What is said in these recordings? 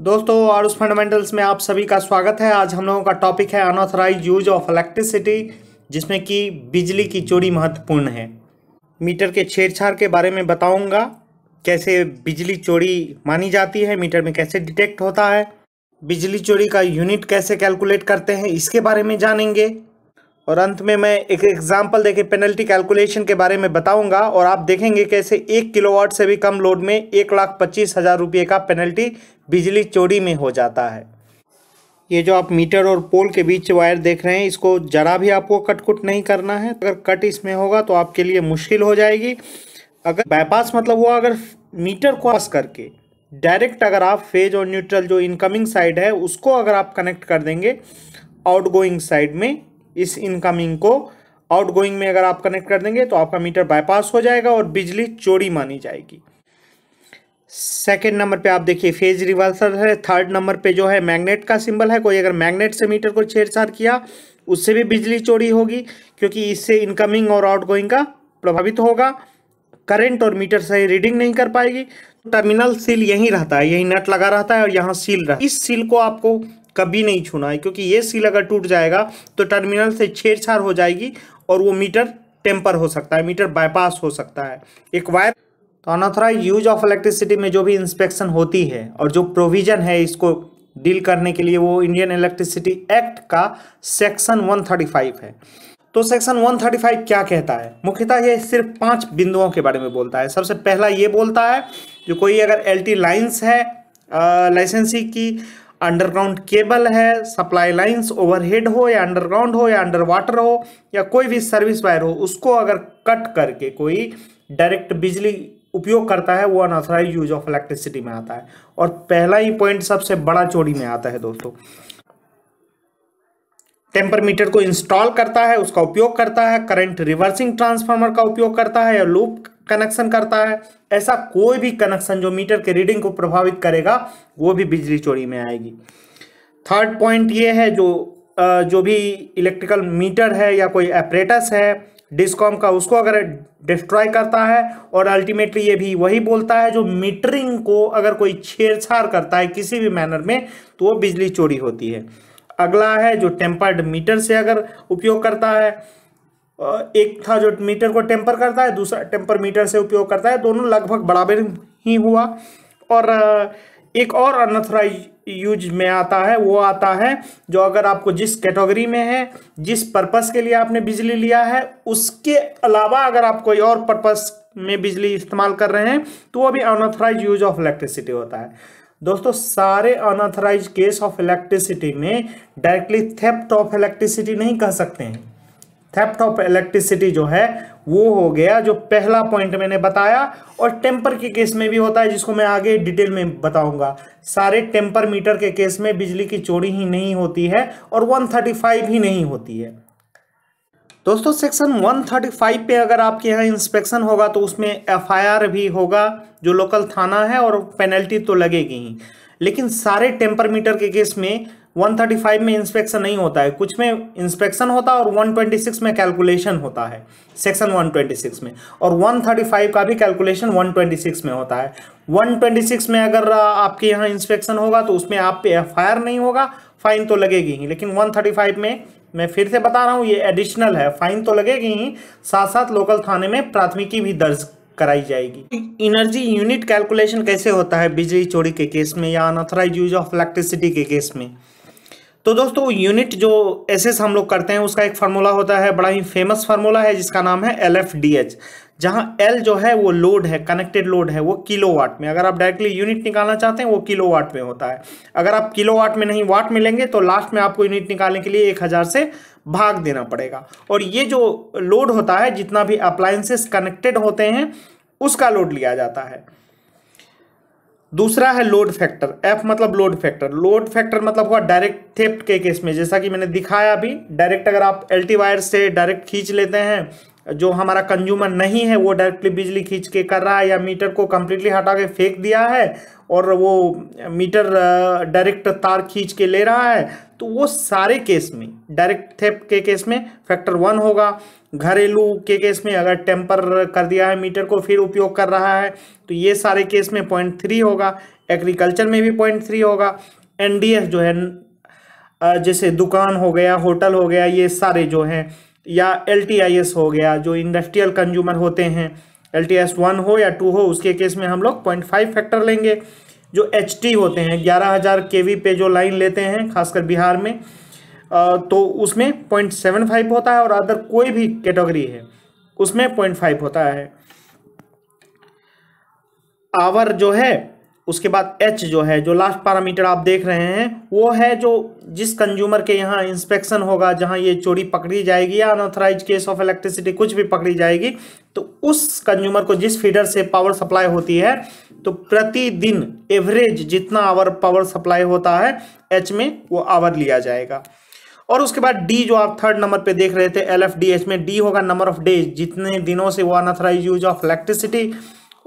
दोस्तों और उस फंडामेंटल्स में आप सभी का स्वागत है आज हम लोगों का टॉपिक है अनऑथराइज यूज ऑफ इलेक्ट्रिसिटी जिसमें कि बिजली की चोरी महत्वपूर्ण है मीटर के छेड़छाड़ के बारे में बताऊंगा कैसे बिजली चोरी मानी जाती है मीटर में कैसे डिटेक्ट होता है बिजली चोरी का यूनिट कैसे कैलकुलेट करते हैं इसके बारे में जानेंगे और अंत में मैं एक एग्जांपल देके पेनल्टी कैलकुलेशन के बारे में बताऊंगा और आप देखेंगे कैसे एक किलोवाट से भी कम लोड में एक लाख पच्चीस हज़ार रुपये का पेनल्टी बिजली चोरी में हो जाता है ये जो आप मीटर और पोल के बीच वायर देख रहे हैं इसको ज़रा भी आपको कट कुट नहीं करना है अगर कट इसमें होगा तो आपके लिए मुश्किल हो जाएगी अगर बाईपास मतलब हुआ अगर मीटर को पास करके डायरेक्ट अगर आप फेज और न्यूट्रल जो इनकमिंग साइड है उसको अगर आप कनेक्ट कर देंगे आउटगोइंग साइड में इस इनकमिंग को आउटगोइंग में अगर आप कनेक्ट कर देंगे तो आपका मीटर बाईपास हो जाएगा और बिजली चोरी मानी जाएगी सेकेंड नंबर पे आप देखिए फेज रिवर्सल है थर्ड नंबर पे जो है मैग्नेट का सिंबल है कोई अगर मैग्नेट से मीटर को छेड़छाड़ किया उससे भी बिजली चोरी होगी क्योंकि इससे इनकमिंग और आउटगोइंग का प्रभावित होगा करंट और मीटर सही रीडिंग नहीं कर पाएगी टर्मिनल सील यहीं रहता है यही नट लगा रहता है और यहाँ सील रहा इस सील को आपको कभी नहीं छूना है क्योंकि ये सील अगर टूट जाएगा तो टर्मिनल से छेड़छाड़ हो जाएगी और वो मीटर टेम्पर हो सकता है मीटर बाईपास हो सकता है एक वायर तो अनऑथराइज यूज ऑफ इलेक्ट्रिसिटी में जो भी इंस्पेक्शन होती है और जो प्रोविजन है इसको डील करने के लिए वो इंडियन इलेक्ट्रिसिटी एक्ट का सेक्शन 135 है तो सेक्शन 135 क्या कहता है मुख्यतः ये सिर्फ पांच बिंदुओं के बारे में बोलता है सबसे पहला ये बोलता है जो कोई अगर एल लाइंस है लाइसेंसी की अंडरग्राउंड केबल है सप्लाई लाइंस ओवरहेड हो या अंडरग्राउंड हो या अंडर वाटर हो या कोई भी सर्विस वायर हो उसको अगर कट करके कोई डायरेक्ट बिजली उपयोग करता है वो अनऑथराइज यूज ऑफ इलेक्ट्रिसिटी में आता है और पहला ही पॉइंट सबसे बड़ा चोरी में आता है दोस्तों टेम्पर मीटर को इंस्टॉल करता है उसका उपयोग करता है करंट रिवर्सिंग ट्रांसफार्मर का उपयोग करता है या लूप कनेक्शन करता है ऐसा कोई भी कनेक्शन जो मीटर के रीडिंग को प्रभावित करेगा वो भी बिजली चोरी में आएगी थर्ड पॉइंट ये है जो जो भी इलेक्ट्रिकल मीटर है या कोई एपरेटस है डिस्कॉम का उसको अगर डिस्ट्रॉय करता है और अल्टीमेटली ये भी वही बोलता है जो मीटरिंग को अगर कोई छेड़छाड़ करता है किसी भी मैनर में तो वो बिजली चोरी होती है अगला है जो टेम्पर्ड मीटर से अगर उपयोग करता है एक था जो मीटर को टेम्पर करता है दूसरा टेम्पर मीटर से उपयोग करता है दोनों लगभग बराबर ही हुआ और एक और अनथराइज यूज में आता है वो आता है जो अगर आपको जिस कैटेगरी में है जिस पर्पस के लिए आपने बिजली लिया है उसके अलावा अगर आप कोई और पर्पस में बिजली इस्तेमाल कर रहे हैं तो वो भी अनऑथराइज यूज ऑफ इलेक्ट्रिसिटी होता है दोस्तों सारे अनऑथराइज केस ऑफ इलेक्ट्रिसिटी में डायरेक्टली थेप्ट ऑफ इलेक्ट्रिसिटी नहीं कह सकते हैं थेप्ट ऑफ इलेक्ट्रिसिटी जो है वो हो गया जो पहला पॉइंट मैंने बताया और टेम्पर के केस में भी होता है जिसको मैं आगे डिटेल में बताऊंगा सारे टेम्पर मीटर के केस में बिजली की चोरी ही नहीं होती है और 135 ही नहीं होती है दोस्तों सेक्शन 135 पे अगर आपके यहाँ इंस्पेक्शन होगा तो उसमें एफआईआर भी होगा जो लोकल थाना है और पेनल्टी तो लगेगी ही लेकिन सारे टेम्पर मीटर के केस में 135 में इंस्पेक्शन नहीं होता है कुछ में इंस्पेक्शन होता है और 126 में कैलकुलेशन होता है सेक्शन 126 में और 135 का भी कैलकुलेशन 126 में होता है 126 में अगर आपके यहाँ इंस्पेक्शन होगा तो उसमें आप पे एफ नहीं होगा फाइन तो लगेगी ही लेकिन 135 में मैं फिर से बता रहा हूँ ये एडिशनल है फाइन तो लगेगी ही साथ साथ लोकल थाने में प्राथमिकी भी दर्ज कराई जाएगी इनर्जी यूनिट कैलकुलेशन कैसे होता है बिजली चोरी के केस में या अनऑथराइज यूज ऑफ इलेक्ट्रिसिटी के केस में तो दोस्तों यूनिट जो एसेस हम लोग करते हैं उसका एक फार्मूला होता है बड़ा ही फेमस फार्मूला है जिसका नाम है एल एफ डी एच जहाँ एल जो है वो लोड है कनेक्टेड लोड है वो किलो वाट में अगर आप डायरेक्टली यूनिट निकालना चाहते हैं वो किलो वाट में होता है अगर आप किलो वाट में नहीं वाट में लेंगे तो लास्ट में आपको यूनिट निकालने के लिए एक हज़ार से भाग देना पड़ेगा और ये जो लोड होता है जितना भी अप्लायंसेस कनेक्टेड होते हैं उसका लोड लिया जाता है दूसरा है लोड फैक्टर एफ मतलब लोड फैक्टर लोड फैक्टर मतलब हुआ डायरेक्ट थेप्ट के केस में जैसा कि मैंने दिखाया अभी डायरेक्ट अगर आप एल वायर से डायरेक्ट खींच लेते हैं जो हमारा कंज्यूमर नहीं है वो डायरेक्टली बिजली खींच के कर रहा है या मीटर को कम्प्लीटली हटा के फेंक दिया है और वो मीटर डायरेक्ट तार खींच के ले रहा है तो वो सारे केस में डायरेक्ट थेप के केस में फैक्टर वन होगा घरेलू के केस में अगर टेम्पर कर दिया है मीटर को फिर उपयोग कर रहा है तो ये सारे केस में पॉइंट थ्री होगा एग्रीकल्चर में भी पॉइंट थ्री होगा एनडीएस जो है जैसे दुकान हो गया होटल हो गया ये सारे जो हैं या एल हो गया जो इंडस्ट्रियल कंज्यूमर होते हैं एल टी एस वन हो या टू हो उसके केस में हम लोग पॉइंट फाइव फैक्टर लेंगे जो एच होते हैं ग्यारह हज़ार पे जो लाइन लेते हैं खासकर बिहार में तो उसमें पॉइंट सेवन फाइव होता है और अदर कोई भी कैटेगरी है उसमें पॉइंट फाइव होता है आवर जो है उसके बाद एच जो है जो लास्ट पैरामीटर आप देख रहे हैं वो है जो जिस कंज्यूमर के यहाँ इंस्पेक्शन होगा जहाँ ये चोरी पकड़ी जाएगी या अनऑथराइज केस ऑफ इलेक्ट्रिसिटी कुछ भी पकड़ी जाएगी तो उस कंज्यूमर को जिस फीडर से पावर सप्लाई होती है तो प्रतिदिन एवरेज जितना आवर पावर सप्लाई होता है एच में वो आवर लिया जाएगा और उसके बाद डी जो आप थर्ड नंबर पे देख रहे थे एल एफ डी एच में डी होगा नंबर ऑफ डेज जितने दिनों से वो अनथराइज यूज ऑफ इलेक्ट्रिसिटी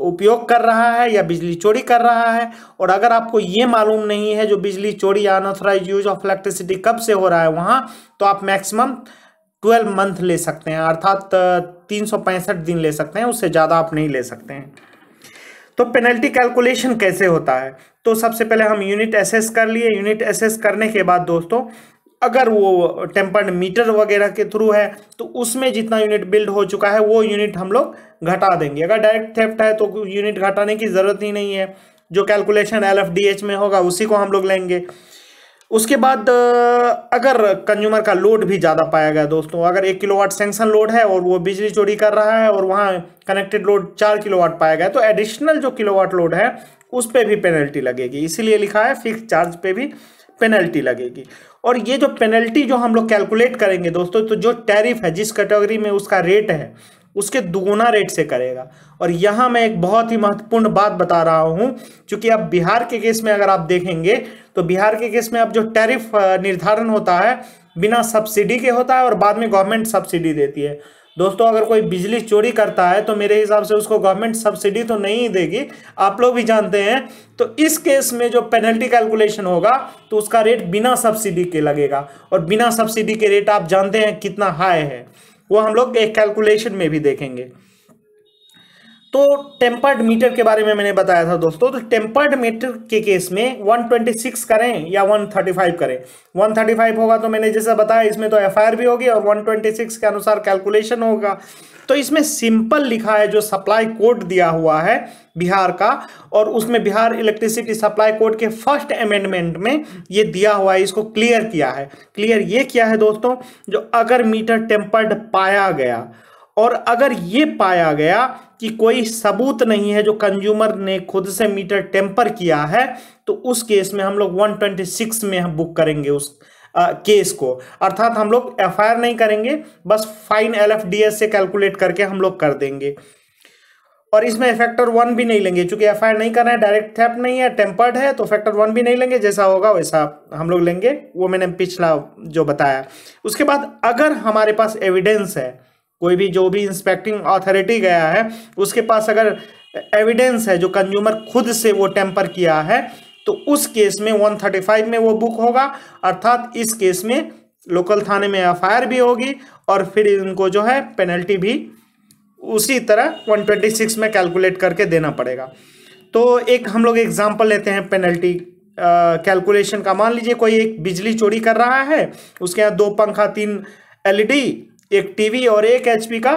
उपयोग कर रहा है या बिजली चोरी कर रहा है और अगर आपको ये मालूम नहीं है जो बिजली चोरी या अनऑथराइज यूज ऑफ इलेक्ट्रिसिटी कब से हो रहा है वहाँ तो आप मैक्सिमम ट्वेल्व मंथ ले सकते हैं अर्थात तीन दिन ले सकते हैं उससे ज़्यादा आप नहीं ले सकते हैं तो पेनल्टी कैलकुलेशन कैसे होता है तो सबसे पहले हम यूनिट एसेस कर लिए यूनिट एसेस करने के बाद दोस्तों अगर वो टेम्पर्ड मीटर वगैरह के थ्रू है तो उसमें जितना यूनिट बिल्ड हो चुका है वो यूनिट हम लोग घटा देंगे अगर डायरेक्ट थेफ्ट है तो यूनिट घटाने की ज़रूरत ही नहीं है जो कैलकुलेशन एल में होगा उसी को हम लोग लेंगे उसके बाद अगर कंज्यूमर का लोड भी ज़्यादा पाया गया दोस्तों अगर एक किलोवाट सेंक्शन लोड है और वो बिजली चोरी कर रहा है और वहाँ कनेक्टेड लोड चार किलोवाट पाया गया तो एडिशनल जो किलोवाट लोड है उस पर भी पेनल्टी लगेगी इसीलिए लिखा है फिक्स चार्ज पे भी पेनल्टी लगेगी और ये जो पेनल्टी जो हम लोग कैलकुलेट करेंगे दोस्तों तो जो टैरिफ है जिस कैटेगरी में उसका रेट है उसके दुगुना रेट से करेगा और यहाँ मैं एक बहुत ही महत्वपूर्ण बात बता रहा हूँ क्योंकि अब बिहार के केस में अगर आप देखेंगे तो बिहार के केस में अब जो टैरिफ निर्धारण होता है बिना सब्सिडी के होता है और बाद में गवर्नमेंट सब्सिडी देती है दोस्तों अगर कोई बिजली चोरी करता है तो मेरे हिसाब से उसको गवर्नमेंट सब्सिडी तो नहीं देगी आप लोग भी जानते हैं तो इस केस में जो पेनल्टी कैलकुलेशन होगा तो उसका रेट बिना सब्सिडी के लगेगा और बिना सब्सिडी के रेट आप जानते हैं कितना हाई है वो हम लोग कैलकुलेशन में भी देखेंगे तो टेम्पर्ड मीटर के बारे में मैंने बताया था दोस्तों तो टेम्पर्ड मीटर के केस में 126 करें या 135 करें 135 होगा तो मैंने जैसा बताया इसमें तो एफआईआर भी होगी और 126 के अनुसार कैलकुलेशन होगा तो इसमें सिंपल लिखा है जो सप्लाई कोड दिया हुआ है बिहार का और उसमें बिहार इलेक्ट्रिसिटी सप्लाई कोड के फर्स्ट अमेंडमेंट में ये दिया हुआ है इसको क्लियर किया है क्लियर ये किया है दोस्तों जो अगर मीटर टेम्पर्ड पाया गया और अगर ये पाया गया कि कोई सबूत नहीं है जो कंज्यूमर ने खुद से मीटर टेम्पर किया है तो उस केस में हम लोग 126 में हम बुक करेंगे उस केस को अर्थात हम लोग एफ नहीं करेंगे बस फाइन एल से कैलकुलेट करके हम लोग कर देंगे और इसमें फैक्टर वन भी नहीं लेंगे चूंकि एफ नहीं करना है डायरेक्ट थेप नहीं है टेम्पर्ड है तो फैक्टर वन भी नहीं लेंगे जैसा होगा वैसा हम लोग लेंगे वो मैंने पिछला जो बताया उसके बाद अगर हमारे पास एविडेंस है कोई भी जो भी इंस्पेक्टिंग अथॉरिटी गया है उसके पास अगर एविडेंस है जो कंज्यूमर खुद से वो टेम्पर किया है तो उस केस में 135 में वो बुक होगा अर्थात इस केस में लोकल थाने में एफ भी होगी और फिर इनको जो है पेनल्टी भी उसी तरह 126 में कैलकुलेट करके देना पड़ेगा तो एक हम लोग एग्जाम्पल लेते हैं पेनल्टी कैलकुलेशन का मान लीजिए कोई एक बिजली चोरी कर रहा है उसके यहाँ दो पंखा तीन एलईडी e एक टीवी और एक एचपी का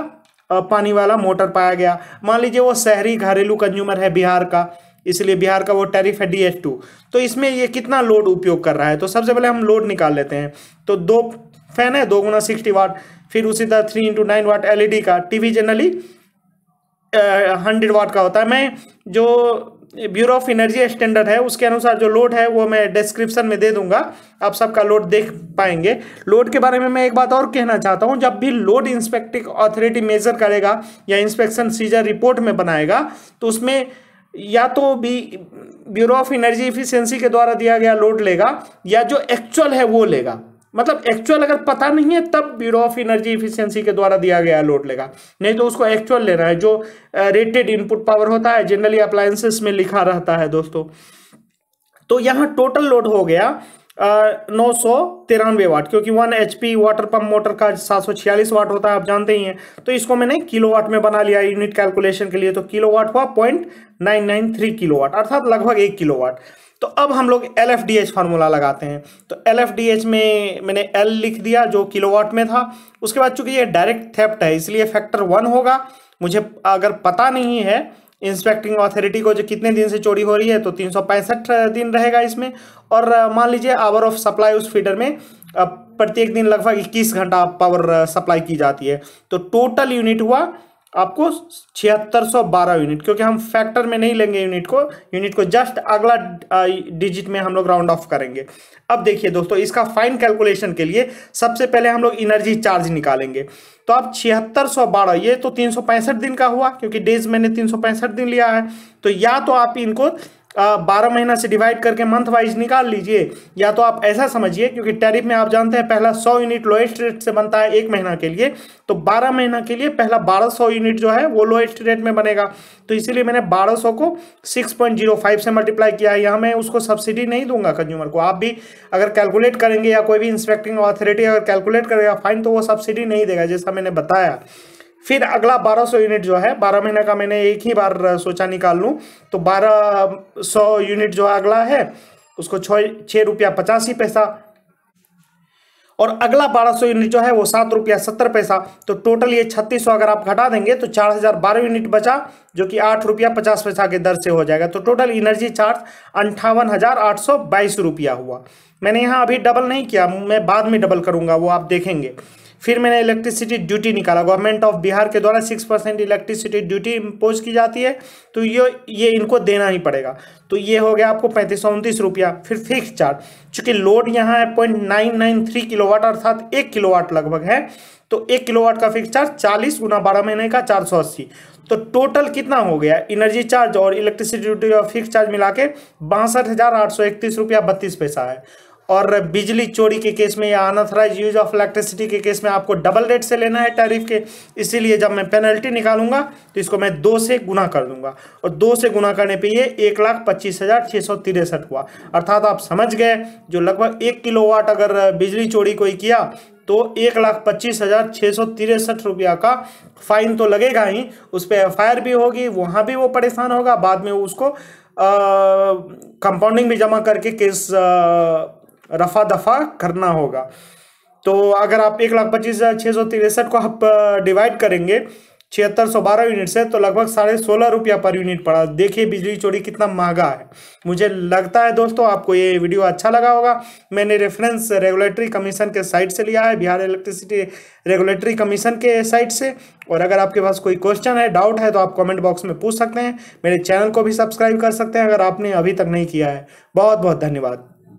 पानी वाला मोटर पाया गया मान लीजिए वो शहरी घरेलू कंज्यूमर है बिहार का इसलिए बिहार का वो टैरिफ है डी तो इसमें ये कितना लोड उपयोग कर रहा है तो सबसे पहले हम लोड निकाल लेते हैं तो दो फैन है दो गुना सिक्सटी वाट फिर उसी तरह three into nine watt L का टीवी जनरली हंड्रेड वाट का होता है मैं जो ब्यूरो ऑफ एनर्जी स्टैंडर्ड है उसके अनुसार जो लोड है वो मैं डिस्क्रिप्शन में दे दूंगा आप सबका लोड देख पाएंगे लोड के बारे में मैं एक बात और कहना चाहता हूं जब भी लोड इंस्पेक्टिंग अथॉरिटी मेजर करेगा या इंस्पेक्शन सीजर रिपोर्ट में बनाएगा तो उसमें या तो भी ब्यूरो ऑफ एनर्जी इफिशियंसी के द्वारा दिया गया लोड लेगा या जो एक्चुअल है वो लेगा मतलब एक्चुअल अगर पता नहीं है तब ब्यूरो ऑफ एनर्जी इफिशियंसी के द्वारा दिया गया लोड लेगा नहीं तो उसको एक्चुअल लेना है जो रेटेड इनपुट पावर होता है जनरली अप्लायंसेस में लिखा रहता है दोस्तों तो यहाँ टोटल लोड हो गया नौ सौ तिरानवे वाट क्योंकि one H P water pump motor का सात सौ छियालीस वाट होता है आप जानते ही हैं तो इसको मैंने किलो वाट में बना लिया यूनिट कैलकुलेशन के लिए तो किलो वाट हुआ point nine nine three kilo watt अर्थात लगभग एक किलो वाट तो अब हम लोग L F D H formula लगाते हैं तो एल एफ डी एच में मैंने एल लिख दिया जो किलो वाट में था उसके बाद चूंकि ये डायरेक्ट थेप्ट है इसलिए फैक्टर वन होगा मुझे अगर पता नहीं है इंस्पेक्टिंग अथॉरिटी को जो कितने दिन से चोरी हो रही है तो तीन दिन रहेगा इसमें और मान लीजिए आवर ऑफ सप्लाई उस फीडर में प्रत्येक दिन लगभग इक्कीस घंटा पावर सप्लाई की जाती है तो टोटल यूनिट हुआ आपको छिहत्तर सौ बारह यूनिट क्योंकि हम फैक्टर में नहीं लेंगे यूनिट को यूनिट को जस्ट अगला डिजिट में हम लोग राउंड ऑफ करेंगे अब देखिए दोस्तों इसका फाइन कैलकुलेशन के लिए सबसे पहले हम लोग इनर्जी चार्ज निकालेंगे तो आप छिहत्तर सौ बारह ये तो तीन सौ पैंसठ दिन का हुआ क्योंकि डेज मैंने तीन सौ पैंसठ दिन लिया है तो या तो आप इनको बारह महीना से डिवाइड करके मंथ वाइज निकाल लीजिए या तो आप ऐसा समझिए क्योंकि टैरिफ में आप जानते हैं पहला सौ यूनिट लोएस्ट रेट से बनता है एक महीना के लिए तो बारह महीना के लिए पहला बारह सौ यूनिट जो है वो लोएस्ट रेट में बनेगा तो इसीलिए मैंने बारह सौ को सिक्स पॉइंट जीरो फाइव से मल्टीप्लाई किया है यहाँ मैं उसको सब्सिडी नहीं दूंगा कंज्यूमर को आप भी अगर कैलकुलेट करेंगे या कोई भी इंस्पेक्टिंग अथॉरिटी अगर कैलकुलेट करेगा फाइन तो वो सब्सिडी नहीं देगा जैसा मैंने बताया फिर अगला 1200 यूनिट जो है 12 महीने का मैंने एक ही बार सोचा निकाल लूँ तो 1200 यूनिट जो अगला है उसको छः छः रुपया पचासी पैसा और अगला 1200 यूनिट जो है वो सात रुपया सत्तर पैसा तो टोटल ये सौ अगर आप घटा देंगे तो चार हजार बारह यूनिट बचा जो कि आठ रुपया पचास पैसा के दर से हो जाएगा तो टोटल इनर्जी चार्ज अंठावन हज़ार आठ सौ बाईस रुपया हुआ मैंने यहाँ अभी डबल नहीं किया मैं बाद में डबल करूंगा वो आप देखेंगे फिर मैंने इलेक्ट्रिसिटी ड्यूटी निकाला गवर्नमेंट ऑफ बिहार के द्वारा six percent electricity duty impose की जाती है तो ये ये इनको देना ही पड़ेगा तो ये हो गया आपको पैंतीस सौ उनतीस रुपया फिर फिक्स चार्ज चूंकि लोड यहाँ है point nine nine three kilowatt अर्थात एक किलोवाट लगभग है तो एक किलोवाट का फिक्स चार्ज चालीस गुना बारह महीने का चार सौ अस्सी तो टोटल कितना हो गया एनर्जी चार्ज और इलेक्ट्रिसिटी ड्यूटी और फिक्स चार्ज मिला के बासठ हज़ार आठ सौ इकतीस रुपया बत्तीस पैसा है और बिजली चोरी के केस में या अनऑथराइज यूज ऑफ इलेक्ट्रिसिटी के केस में आपको डबल रेट से लेना है टैरिफ के इसीलिए जब मैं पेनल्टी निकालूंगा तो इसको मैं दो से गुना कर दूंगा और दो से गुना करने पे ये एक लाख पच्चीस हज़ार छः सौ तिरसठ हुआ अर्थात आप समझ गए जो लगभग एक वाट अगर बिजली चोरी कोई किया तो एक लाख पच्चीस हज़ार छः सौ तिरसठ रुपया का फाइन तो लगेगा ही उस पर एफ भी होगी वहाँ भी वो परेशान होगा बाद में उसको कंपाउंडिंग भी जमा करके केस आ, रफा दफा करना होगा तो अगर आप एक लाख पच्चीस हज़ार छः सौ तिरसठ को आप डिवाइड करेंगे छिहत्तर सौ बारह यूनिट से तो लगभग साढ़े सोलह रुपया पर यूनिट पड़ा देखिए बिजली चोरी कितना महंगा है मुझे लगता है दोस्तों आपको ये वीडियो अच्छा लगा होगा मैंने रेफरेंस रेगुलेटरी कमीशन के साइट से लिया है बिहार इलेक्ट्रिसिटी रेगुलेटरी कमीशन के साइट से और अगर आपके पास कोई क्वेश्चन है डाउट है तो आप कॉमेंट बॉक्स में पूछ सकते हैं मेरे चैनल को भी सब्सक्राइब कर सकते हैं अगर आपने अभी तक नहीं किया है बहुत बहुत धन्यवाद